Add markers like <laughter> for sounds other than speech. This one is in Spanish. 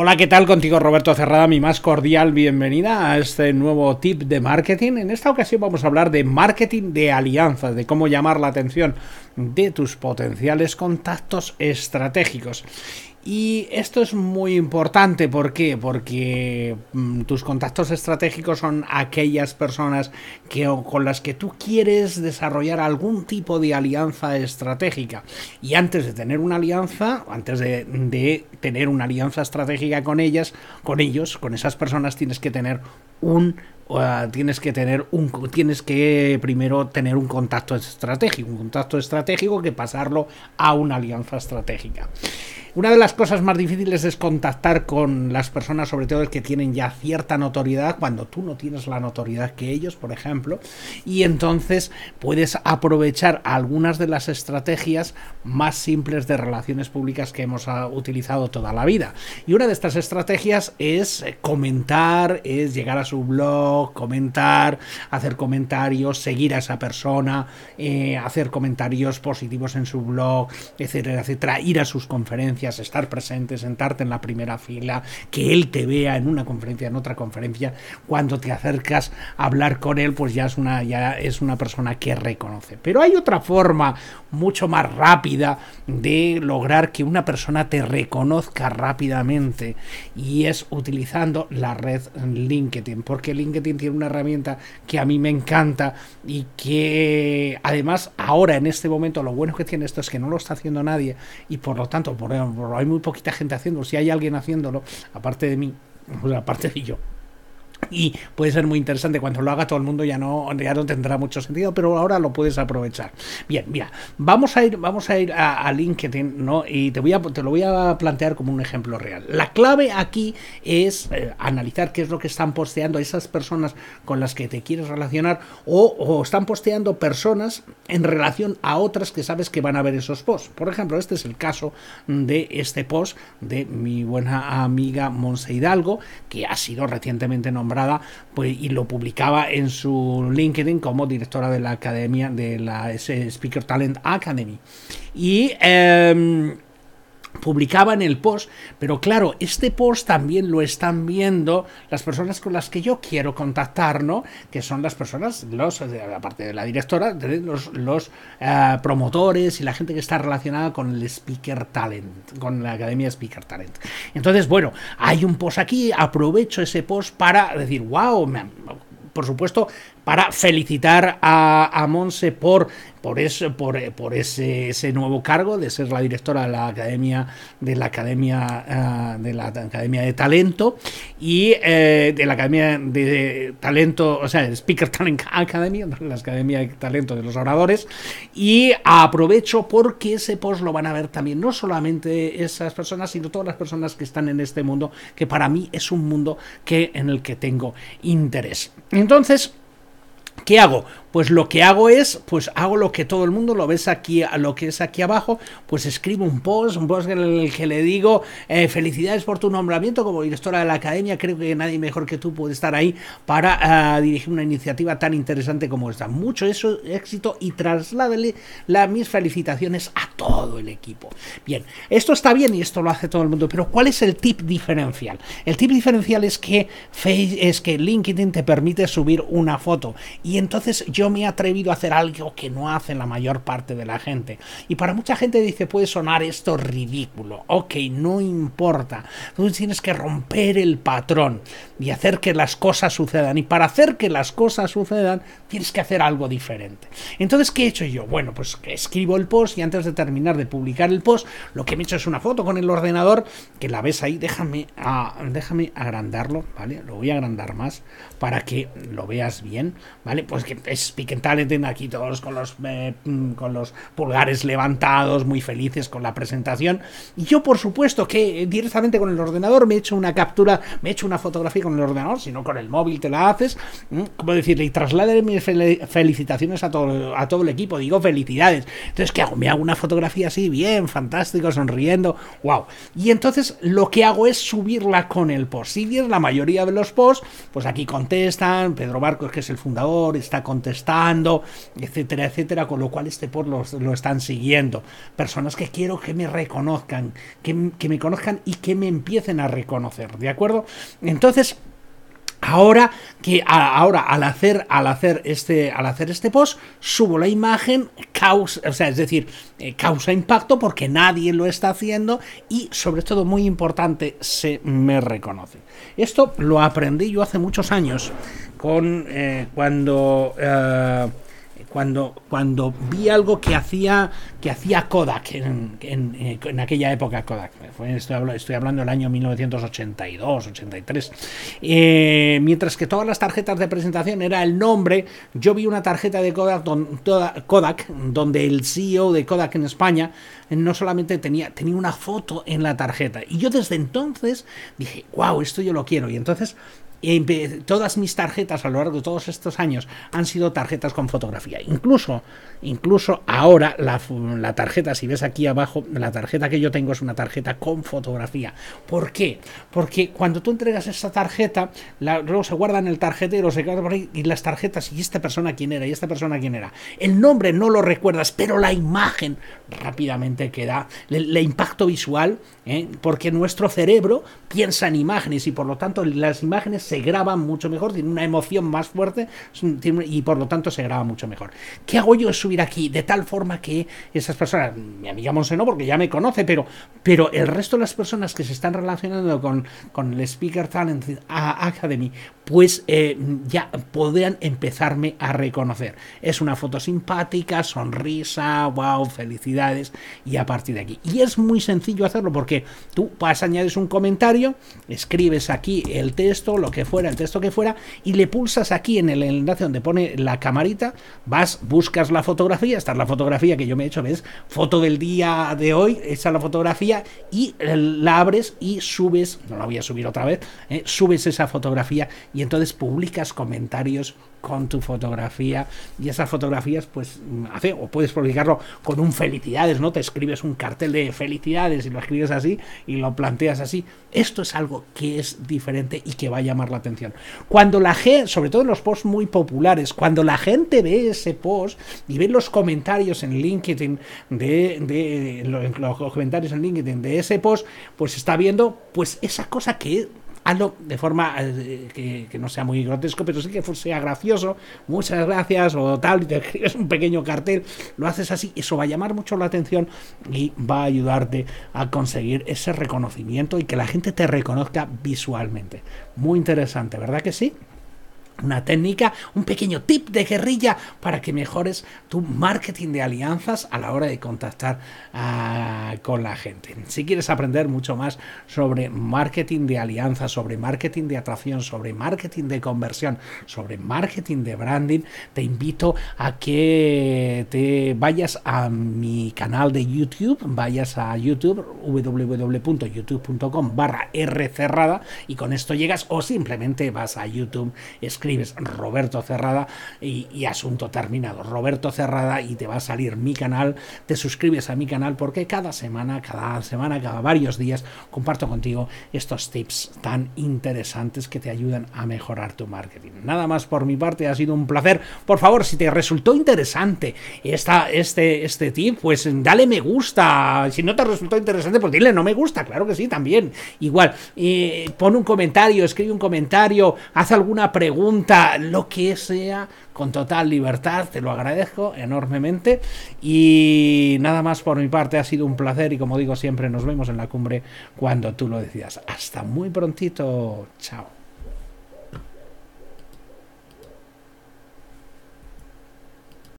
Hola, ¿qué tal? Contigo Roberto Cerrada, mi más cordial bienvenida a este nuevo tip de marketing. En esta ocasión vamos a hablar de marketing de alianzas, de cómo llamar la atención de tus potenciales contactos estratégicos. Y esto es muy importante, ¿por qué? Porque mm, tus contactos estratégicos son aquellas personas que, con las que tú quieres desarrollar algún tipo de alianza estratégica. Y antes de tener una alianza, antes de, tener una alianza estratégica con ellas, con ellos, con esas personas, tienes que tener un tienes que tener un tienes que primero tener un contacto estratégico, un contacto estratégico que pasarlo a una alianza estratégica. Una de las cosas más difíciles es contactar con las personas, sobre todo que tienen ya cierta notoriedad, cuando tú no tienes la notoriedad que ellos, por ejemplo, y entonces puedes aprovechar algunas de las estrategias más simples de relaciones públicas que hemos ah, utilizado toda la vida. Y una de estas estrategias es eh, comentar, es llegar a su blog, comentar, hacer comentarios, seguir a esa persona, eh, hacer comentarios positivos en su blog, etcétera, etcétera, ir a sus conferencias estar presente, sentarte en la primera fila, que él te vea en una conferencia, en otra conferencia, cuando te acercas a hablar con él, pues ya es una, ya es una persona que reconoce. Pero hay otra forma mucho más rápida de lograr que una persona te reconozca rápidamente y es utilizando la red LinkedIn, porque LinkedIn tiene una herramienta que a mí me encanta y que además ahora en este momento lo bueno que tiene esto es que no lo está haciendo nadie y por lo tanto por hay muy poquita gente haciéndolo. Si hay alguien haciéndolo, aparte de mí, aparte de yo, y puede ser muy interesante. Cuando lo haga todo el mundo ya no, ya no tendrá mucho sentido, pero ahora lo puedes aprovechar. Bien, mira, vamos a ir, vamos a ir a, LinkedIn, ¿no? Y te voy a te lo voy a plantear como un ejemplo real. La clave aquí es eh, analizar qué es lo que están posteando esas personas con las que te quieres relacionar o, o están posteando personas en relación a otras que sabes que van a ver esos posts. Por ejemplo, este es el caso de este post de mi buena amiga Monse Hidalgo, que ha sido recientemente nombrada pues, y lo publicaba en su LinkedIn como directora de la academia de la Speaker Talent Academy. Y. Em, publicaban el post, pero claro, este post también lo están viendo las personas con las que yo quiero contactar, ¿no? Que son las personas, los, aparte de la directora, los, los eh, promotores y la gente que está relacionada con el Speaker Talent, con la Academia Speaker Talent. Entonces, bueno, hay un post aquí, aprovecho ese post para decir, wow, por supuesto, para felicitar a, Monse por por, eso, por, ese, nuevo cargo de ser la directora de la Academia de la Academia, ah, de, la Academia de Talento y eh, de la Academia de, Talento, o sea, el Speaker Talent Academy, <laughs> la Academia de Talento de los Oradores. Y aprovecho porque ese post lo van a ver también no solamente esas personas, sino todas las personas que están en este mundo, que para mí es un mundo que, en el que tengo interés. Entonces, ¿Qué hago? pues lo que hago es, pues hago lo que todo el mundo lo ves aquí, lo que es aquí abajo, pues escribo un post, un post en el que le digo eh, felicidades por tu nombramiento como directora de la academia, creo que nadie mejor que tú puede estar ahí para ah, dirigir una iniciativa tan interesante como esta. Mucho éxito y trasládele las mis felicitaciones a todo el equipo. Bien, esto está bien y esto lo hace todo el mundo, pero ¿cuál es el tip diferencial? El tip diferencial es que, es que LinkedIn te permite subir una foto y entonces yo me he atrevido a hacer algo que no hace la mayor parte de la gente. Y para mucha gente dice, puede sonar esto ridículo. Ok, no importa. Tú tienes que romper el patrón y hacer que las cosas sucedan. Y para hacer que las cosas sucedan, tienes que hacer algo diferente. Entonces, ¿qué he hecho yo? Bueno, pues escribo el post y antes de terminar de publicar el post, lo que me he hecho es una foto con el ordenador, que la ves ahí, déjame, déjame agrandarlo, ¿vale? Lo voy a agrandar más para que lo veas bien, ¿vale? Pues que es es de aquí todos con los, eh, mm, con los pulgares levantados, muy felices con la presentación. Y yo, por supuesto, que eh, directamente con el ordenador me he hecho una captura, me he hecho una fotografía con el ordenador, sino con el móvil te la haces. Como decirle, y trasladaré mis felicitaciones a todo, a todo el equipo, digo felicidades. Entonces, ¿qué hago? Me hago una fotografía así, bien, fantástico, sonriendo, wow. Y entonces lo que hago es subirla con el post. Si bien la mayoría de los posts, pues aquí contestan, Pedro Barcos, que es el fundador, está contestando estando etcétera, etcétera, con lo cual este post lo, están siguiendo. Personas que quiero que me reconozcan, que, me conozcan y que me empiecen a reconocer, ¿de acuerdo? Entonces, Ahora que ahora al hacer al hacer este al hacer este post subo la imagen causa, o sea, es decir, eh, causa impacto porque nadie lo está haciendo y sobre todo muy importante se me reconoce. Esto lo aprendí yo hace muchos años con eh, eh, cuando cuando vi algo que hacía que hacía Kodak en, eh, aquella época Kodak estoy, hablando del año 1982 83 mientras que todas las tarjetas de presentación era el nombre yo vi una tarjeta de Kodak, Kodak donde el CEO de Kodak en España no solamente tenía, tenía una foto en la tarjeta. Y yo desde entonces dije, wow, esto yo lo quiero. Y entonces todas mis tarjetas a lo largo de todos estos años han sido tarjetas con fotografía. Incluso, incluso ahora la, la, tarjeta, si ves aquí abajo, la tarjeta que yo tengo es una tarjeta con fotografía. ¿Por qué? Porque cuando tú entregas esa tarjeta, luego se guarda en el tarjetero, y las tarjetas, y esta persona quién era, y esta persona quién era. El nombre no lo recuerdas, pero la imagen rápidamente queda, el, impacto visual, ¿eh? porque nuestro cerebro piensa en imágenes y por lo tanto las imágenes se graba mucho mejor, tiene una emoción más fuerte y por lo tanto se graba mucho mejor. ¿Qué hago yo? Es subir aquí de tal forma que esas personas, mi amiga Monse no, porque ya me conoce, pero, pero el resto de las personas que se están relacionando con, el Speaker Talent Academy, pues eh, ya podrían empezarme a reconocer. Es una foto simpática, sonrisa, wow, felicidades y a partir de aquí. Y es muy sencillo hacerlo porque tú vas, añades un comentario, escribes aquí el texto, lo que que fuera, el texto que fuera, y le pulsas aquí en el enlace donde pone la camarita, vas, buscas la fotografía, esta es la fotografía que yo me he hecho, ves, foto del día de hoy, esa la fotografía, y eh, la abres y subes, no la voy a subir otra vez, ¿eh? subes esa fotografía y entonces publicas comentarios con tu fotografía y esas fotografías pues mm, hace o puedes publicarlo con un felicidades, ¿no? Te escribes un cartel de felicidades y lo escribes así y lo planteas así. Esto es algo que es diferente y que va a llamar la atención. Cuando la gente, sobre todo en los posts muy populares, cuando la gente ve ese post y ve los comentarios en LinkedIn de, los, los comentarios en LinkedIn de ese post, pues está viendo pues esa cosa que hazlo de forma eh, que, que, no sea muy grotesco, pero sí que sea gracioso, muchas gracias o tal, y te <laughs> escribes un pequeño cartel, lo haces así, eso va a llamar mucho la atención y va a ayudarte a conseguir ese reconocimiento y que la gente te reconozca visualmente. Muy interesante, ¿verdad que sí? una técnica, un pequeño tip de guerrilla para que mejores tu marketing de alianzas a la hora de contactar ah, con la gente. Si quieres aprender mucho más sobre marketing de alianzas, sobre marketing de atracción, sobre marketing de conversión, sobre marketing de branding, te invito a que te vayas a mi canal de YouTube, vayas a YouTube, www.youtube.com barra R cerrada y con esto llegas o simplemente vas a YouTube, Roberto Cerrada y, asunto terminado. Roberto Cerrada y te va a salir mi canal. Te suscribes a mi canal porque cada semana, cada semana, cada varios días comparto contigo estos tips tan interesantes que te ayudan a mejorar tu marketing. Nada más por mi parte, ha sido un placer. Por favor, si te resultó interesante esta, este, este tip, pues dale me gusta. Si no te resultó interesante, pues dile no me gusta. Claro que sí, también. Igual, eh, pon un comentario, escribe un comentario, haz alguna pregunta lo que sea, con total libertad, te lo agradezco enormemente. Y nada más por mi parte, ha sido un placer y como digo siempre, nos vemos en la cumbre cuando tú lo decidas. Hasta muy prontito, chao.